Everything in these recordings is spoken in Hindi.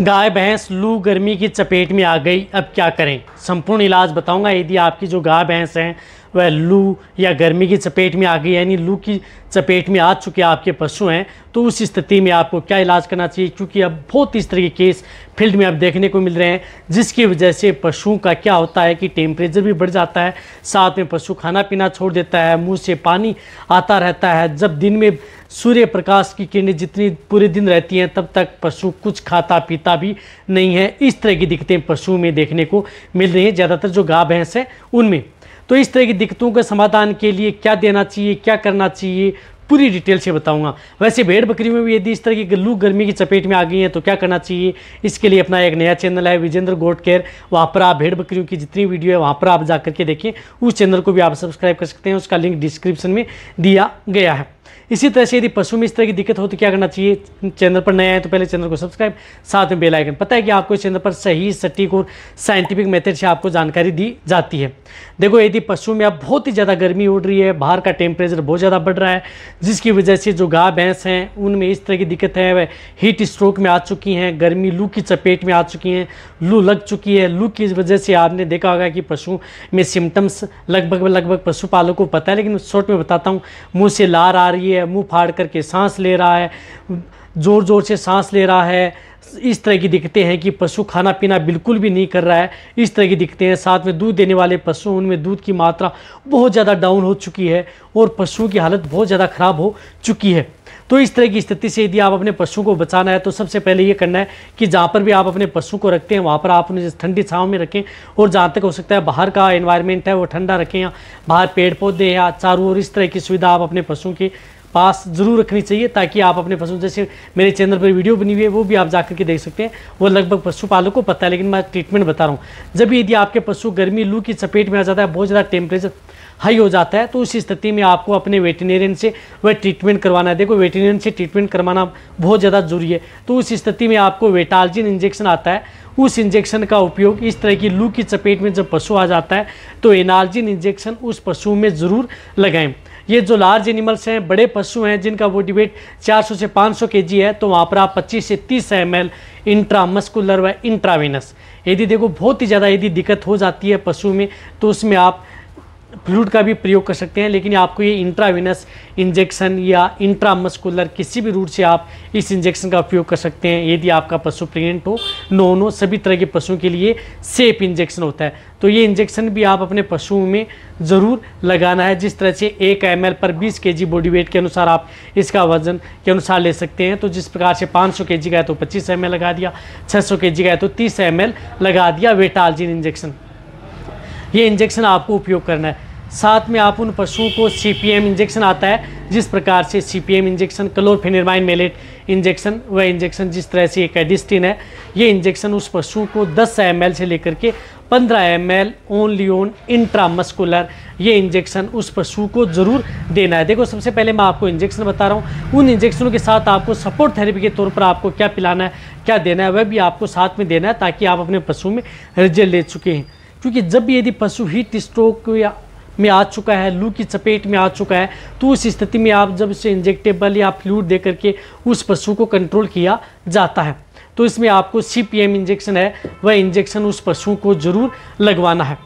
गाय भैंस लू गर्मी की चपेट में आ गई अब क्या करें संपूर्ण इलाज बताऊंगा यदि आपकी जो गाय भैंस हैं वह लू या गर्मी की चपेट में आ गई यानी लू की चपेट में आ चुके आपके पशु हैं तो उस स्थिति में आपको क्या इलाज करना चाहिए क्योंकि अब बहुत इस तरह के केस फील्ड में अब देखने को मिल रहे हैं जिसकी वजह से पशुओं का क्या होता है कि टेम्परेचर भी बढ़ जाता है साथ में पशु खाना पीना छोड़ देता है मुँह से पानी आता रहता है जब दिन में सूर्य प्रकाश की किरणें जितनी पूरे दिन रहती हैं तब तक पशु कुछ खाता पीता भी नहीं है इस तरह की दिक्कतें पशुओं में देखने को मिल रही हैं ज़्यादातर जो गाय भैंस हैं उनमें तो इस तरह की दिक्कतों के समाधान के लिए क्या देना चाहिए क्या करना चाहिए पूरी डिटेल से बताऊंगा वैसे भेड़ बकरी में भी यदि इस तरह की गल्लू गर्मी की चपेट में आ गई है तो क्या करना चाहिए इसके लिए अपना एक नया चैनल है विजेंद्र गोट केयर वहाँ पर आप भेड़ बकरियों की जितनी वीडियो है वहाँ पर आप जा करके देखें उस चैनल को भी आप सब्सक्राइब कर सकते हैं उसका लिंक डिस्क्रिप्शन में दिया गया है इसी तरह से यदि पशु में इस तरह की दिक्कत हो तो क्या करना चाहिए चैनल पर नया आए तो पहले चैनल को सब्सक्राइब साथ में बेल आइकन पता है कि आपको इस चैनल पर सही सटीक और साइंटिफिक मेथड से आपको जानकारी दी जाती है देखो यदि पशु में अब बहुत ही ज़्यादा गर्मी उड़ रही है बाहर का टेम्परेचर बहुत ज़्यादा बढ़ रहा है जिसकी वजह से जो गाय भैंस हैं उनमें इस तरह की दिक्कत है वह हीट स्ट्रोक में आ चुकी हैं गर्मी लू की चपेट में आ चुकी हैं लू लग चुकी है लू की वजह से आपने देखा होगा कि पशु में सिम्टम्स लगभग लगभग पशुपालकों को पता है लेकिन शॉर्ट में बताता हूँ मुँह से लार आ रही है है मुंह फाड़ करके सांस ले रहा है ज़ोर ज़ोर से सांस ले रहा है इस तरह की दिखते हैं कि पशु खाना पीना बिल्कुल भी नहीं कर रहा है इस तरह की दिखते हैं साथ में दूध देने वाले पशु उनमें दूध की मात्रा बहुत ज़्यादा डाउन हो चुकी है और पशुओं की हालत बहुत ज़्यादा ख़राब हो चुकी है तो इस तरह की स्थिति से यदि आप अपने पशु को बचाना है तो सबसे पहले ये करना है कि जहाँ पर भी आप अपने पशु को रखते हैं वहाँ पर आप उन्हें ठंडी छाँव में रखें और जहाँ तक हो सकता है बाहर का एन्वायरमेंट है वो ठंडा रखें या बाहर पेड़ पौधे या चारों ओर इस तरह की सुविधा आप अपने पशुओं की पास ज़रूर रखनी चाहिए ताकि आप अपने पशु जैसे मेरे चैनल पर वीडियो बनी हुई है वो भी आप जाकर के देख सकते हैं वो लगभग पशुपालक को पता है लेकिन मैं ट्रीटमेंट बता रहा हूँ जब यदि आपके पशु गर्मी लू की चपेट में आ जाता है बहुत ज़्यादा टेम्परेचर हाई हो जाता है तो उस स्थिति में आपको अपने वेटनेरियन से वह ट्रीटमेंट करवाना है देखो वेटनेरियन से ट्रीटमेंट करवाना बहुत ज़्यादा जरूरी है तो उस स्थिति में आपको वेटालजिन इंजेक्शन आता है उस इंजेक्शन का उपयोग इस तरह की लू की चपेट में जब पशु आ जाता है तो एनालजिन इंजेक्शन उस पशु में ज़रूर लगाएं ये जो लार्ज एनिमल्स हैं बड़े पशु हैं जिनका बॉडी वेट 400 से 500 केजी है तो वहाँ पर आप 25 से 30 एम एल इंट्रामस्कुलर व इंट्रावेनस यदि देखो बहुत ही ज़्यादा यदि दिक्कत हो जाती है पशु में तो उसमें आप फ्लूड का भी प्रयोग कर सकते हैं लेकिन आपको ये इंट्रावेनस इंजेक्शन या इंट्रामस्कुलर किसी भी रूट से आप इस इंजेक्शन का उपयोग कर सकते हैं यदि आपका पशु प्रेगनेंट हो नो नो सभी तरह के पशुओं के लिए सेफ इंजेक्शन होता है तो ये इंजेक्शन भी आप अपने पशुओं में ज़रूर लगाना है जिस तरह से एक एम पर बीस के बॉडी वेट के अनुसार आप इसका वजन के अनुसार ले सकते हैं तो जिस प्रकार से पाँच सौ के का है तो पच्चीस एम लगा दिया छः सौ के का है तो तीस एम लगा दिया वेटालजिन इंजेक्शन ये इंजेक्शन आपको उपयोग करना है साथ में आप उन पशुओं को सी इंजेक्शन आता है जिस प्रकार से C injection chlorpheniramine maleate injection वह इंजेक्शन जिस तरह से एक एडिस्टिन है ये इंजेक्शन उस पशुओं को 10 एम से लेकर के 15 M L only on intramuscular ये इंजेक्शन उस पशु को ज़रूर देना है देखो सबसे पहले मैं आपको इंजेक्शन बता रहा हूँ उन इंजेक्शनों के साथ आपको सपोर्ट थेरेपी के तौर पर आपको क्या पिलाना है क्या देना है वह भी आपको साथ में देना है ताकि आप अपने पशु में रिजल्ट ले चुके हैं क्योंकि जब भी यदि पशु हीट स्ट्रोक या में आ चुका है लू की चपेट में आ चुका है तो उस स्थिति में आप जब इसे इंजेक्टेबल या फ्लूड दे करके उस पशु को कंट्रोल किया जाता है तो इसमें आपको सी इंजेक्शन है वह इंजेक्शन उस पशु को ज़रूर लगवाना है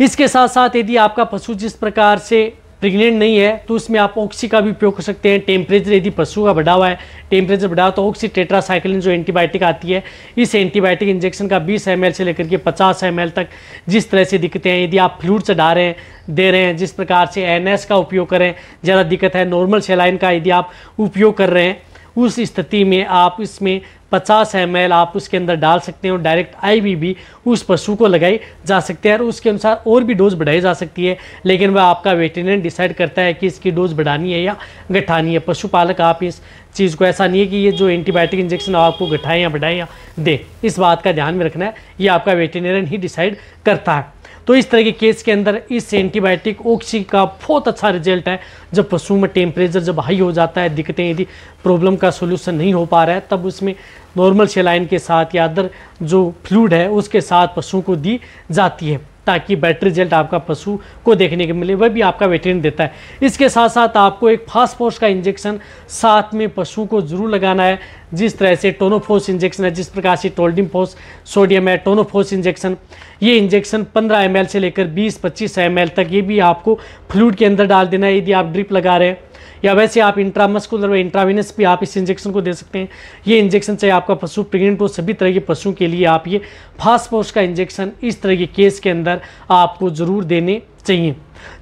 इसके साथ साथ यदि आपका पशु जिस प्रकार से प्रेग्नेंट नहीं है तो उसमें आप ऑक्सी का भी उपयोग कर सकते हैं टेम्परेचर यदि पशु का बढ़ा हुआ है टेम्परेचर बढ़ा तो ऑक्सी टेट्रासाइक्लिन जो एंटीबायोटिक आती है इस एंटीबायोटिक इंजेक्शन का 20 एम से लेकर के 50 एम तक जिस तरह से दिक्कतें हैं यदि आप फ्लूड चढ़ा रहे हैं दे रहे हैं जिस प्रकार से एन का उपयोग करें ज़्यादा दिक्कत है नॉर्मल सेलाइन का यदि आप उपयोग कर रहे हैं उस स्थिति में आप इसमें पचास एम आप उसके अंदर डाल सकते और डायरेक्ट आई भी उस पशु को लगाई जा सकती है और उसके अनुसार और भी डोज बढ़ाई जा सकती है लेकिन वह आपका वेटेरिनरी डिसाइड करता है कि इसकी डोज बढ़ानी है या घटानी है पशुपालक आप इस चीज़ को ऐसा नहीं है कि ये जो एंटीबायोटिक इंजेक्शन आपको घटाएँ या बढ़ाएँ या दें इस बात का ध्यान में रखना है ये आपका वेटेरिनरियन ही डिसाइड करता है तो इस तरह के केस के अंदर इस एंटीबायोटिक ओक्सी का बहुत अच्छा रिजल्ट है जब पशु में टेम्परेचर जब हाई हो जाता है दिक्कतें यदि प्रॉब्लम का सोल्यूशन नहीं हो पा रहा है तब उसमें नॉर्मल शेलाइन के साथ या अदर जो फ्लूड है उसके साथ पशुओं को दी जाती है ताकि बेटर रिजल्ट आपका पशु को देखने को मिले वह भी आपका वेटरिन देता है इसके साथ साथ आपको एक फास्फोर्स का इंजेक्शन साथ में पशु को जरूर लगाना है जिस तरह से टोनोफोस इंजेक्शन है जिस प्रकार से टोल्डिम फोस सोडियम है टोनोफोस इंजेक्शन ये इंजेक्शन 15 एम से लेकर 20-25 एम तक ये भी आपको फ्लूड के अंदर डाल देना है यदि आप ड्रिप लगा रहे हैं या वैसे आप इंट्रामस्कुलर व इंट्राविनस भी आप इस इंजेक्शन को दे सकते हैं ये इंजेक्शन चाहे आपका पशु प्रेगनेंट हो सभी तरह के पशुओं के लिए आप ये फास्टपोस्ट का इंजेक्शन इस तरह के केस के अंदर आपको ज़रूर देने चाहिए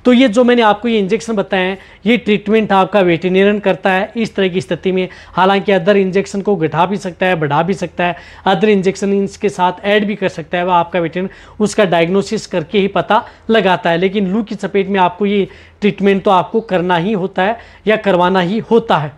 तो ये जो मैंने आपको ये इंजेक्शन बताए हैं ये ट्रीटमेंट आपका वेटिनेरन करता है इस तरह की स्थिति में हालांकि अदर इंजेक्शन को घटा भी सकता है बढ़ा भी सकता है अदर इंजेक्शन इसके साथ ऐड भी कर सकता है वह आपका वेटिनेरियन उसका डायग्नोसिस करके ही पता लगाता है लेकिन लू की चपेट में आपको ये ट्रीटमेंट तो आपको करना ही होता है या करवाना ही होता है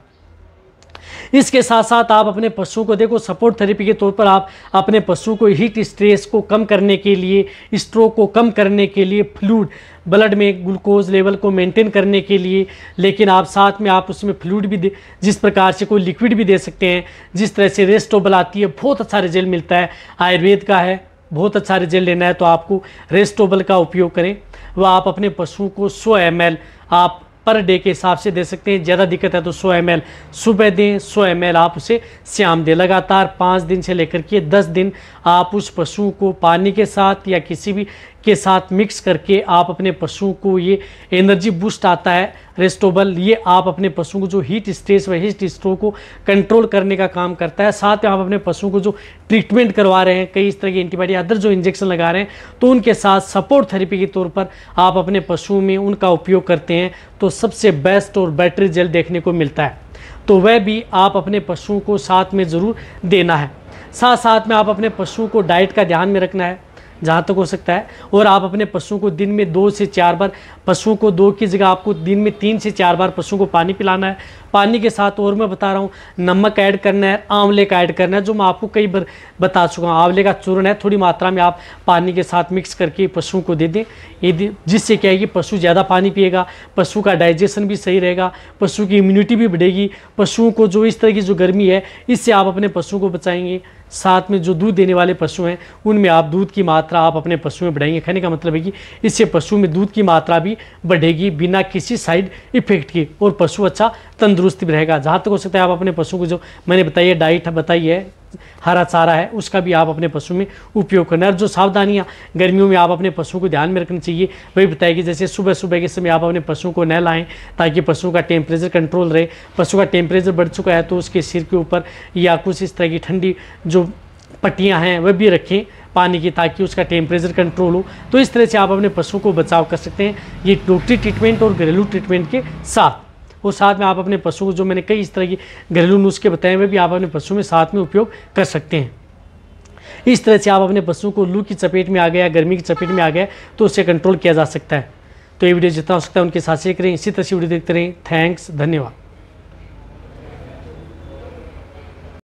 इसके साथ साथ आप अपने पशुओं को देखो सपोर्ट थेरेपी के तौर पर आप अपने पशु को हीट स्ट्रेस को कम करने के लिए स्ट्रोक को कम करने के लिए फ्लूड ब्लड में ग्लूकोज लेवल को मेंटेन करने के लिए लेकिन आप साथ में आप उसमें फ्लूड भी दे जिस प्रकार से कोई लिक्विड भी दे सकते हैं जिस तरह से रेस्टोबल आती है बहुत अच्छा रिजल्ट मिलता है आयुर्वेद का है बहुत अच्छा रिजल्ट लेना है तो आपको रेस्टोबल का उपयोग करें वह आप अपने पशुओं को सौ एम आप पर डे के हिसाब से दे सकते हैं ज़्यादा दिक्कत है तो सौ एम सुबह दें सौ एम आप उसे श्याम दें लगातार पाँच दिन से लेकर के दस दिन आप उस पशु को पानी के साथ या किसी भी के साथ मिक्स करके आप अपने पशुओं को ये एनर्जी बूस्ट आता है रेस्टोबल ये आप अपने पशुओं को जो हीट स्ट्रेस व हीट स्ट्रो को कंट्रोल करने का काम करता है साथ में आप अपने पशुओं को जो ट्रीटमेंट करवा रहे हैं कई इस तरह की एंटीबायोटिक अदर जो इंजेक्शन लगा रहे हैं तो उनके साथ सपोर्ट थेरेपी के तौर पर आप अपने पशुओं में उनका उपयोग करते हैं तो सबसे बेस्ट और बेटर रिजल्ट देखने को मिलता है तो वह भी आप अपने पशुओं को साथ में ज़रूर देना है साथ साथ में आप अपने पशुओं को डाइट का ध्यान में रखना है जहाँ तक हो सकता है और आप अपने पशुओं को दिन में दो से चार बार पशुओं को दो की जगह आपको दिन में तीन से चार बार पशुओं को पानी पिलाना है पानी के साथ और मैं बता रहा हूँ नमक ऐड करना है आंवले का ऐड करना है जो मैं आपको कई बार बता चुका हूँ आंवले का चूर्ण है थोड़ी मात्रा में आप पानी के साथ मिक्स करके पशुओं को दे दें यदि जिससे क्या है कि पशु ज़्यादा पानी पिएगा पशु का डाइजेशन भी सही रहेगा पशु की इम्यूनिटी भी बढ़ेगी पशुओं को जो इस तरह की जो गर्मी है इससे आप अपने पशुओं को बचाएंगे साथ में जो दूध देने वाले पशु हैं उनमें आप दूध की मात्रा आप अपने पशु में बढ़ाएंगे कहने का मतलब है कि इससे पशु में दूध की मात्रा भी बढ़ेगी बिना किसी साइड इफेक्ट के और पशु अच्छा तंदुरुस्त तंदुरुस्त भी रहेगा जहाँ तक हो सकता है आप अपने पशु को जो मैंने बताई है डाइट बताई है हरा चारा है उसका भी आप अपने पशु में उपयोग करना और जो सावधानियाँ गर्मियों में आप अपने पशु को ध्यान में रखना चाहिए वही बताएगी कि जैसे सुबह सुबह के समय आप अपने पशु को न लाएँ ताकि पशु का टेम्परेचर कंट्रोल रहे पशु का टेम्परेचर बढ़ चुका है तो उसके सिर के ऊपर या कुछ इस तरह की ठंडी जो पट्टियाँ हैं वह भी रखें पानी की ताकि उसका टेम्परेचर कंट्रोल हो तो इस तरह से आप अपने पशुओं को बचाव कर सकते हैं ये डॉक्टरी ट्रीटमेंट और घरेलू ट्रीटमेंट के साथ वो साथ में आप अपने पशुओं को जो मैंने कई इस तरह की घरेलू नुस्खे बताए हुए भी आप अपने पशु में साथ में उपयोग कर सकते हैं इस तरह से आप अपने पशु को लू की चपेट में आ गया गर्मी की चपेट में आ गया तो उससे कंट्रोल किया जा सकता है तो ये वीडियो जितना हो सकता है उनके साथ से करें इसी तरह से वीडियो देखते रहें थैंक्स धन्यवाद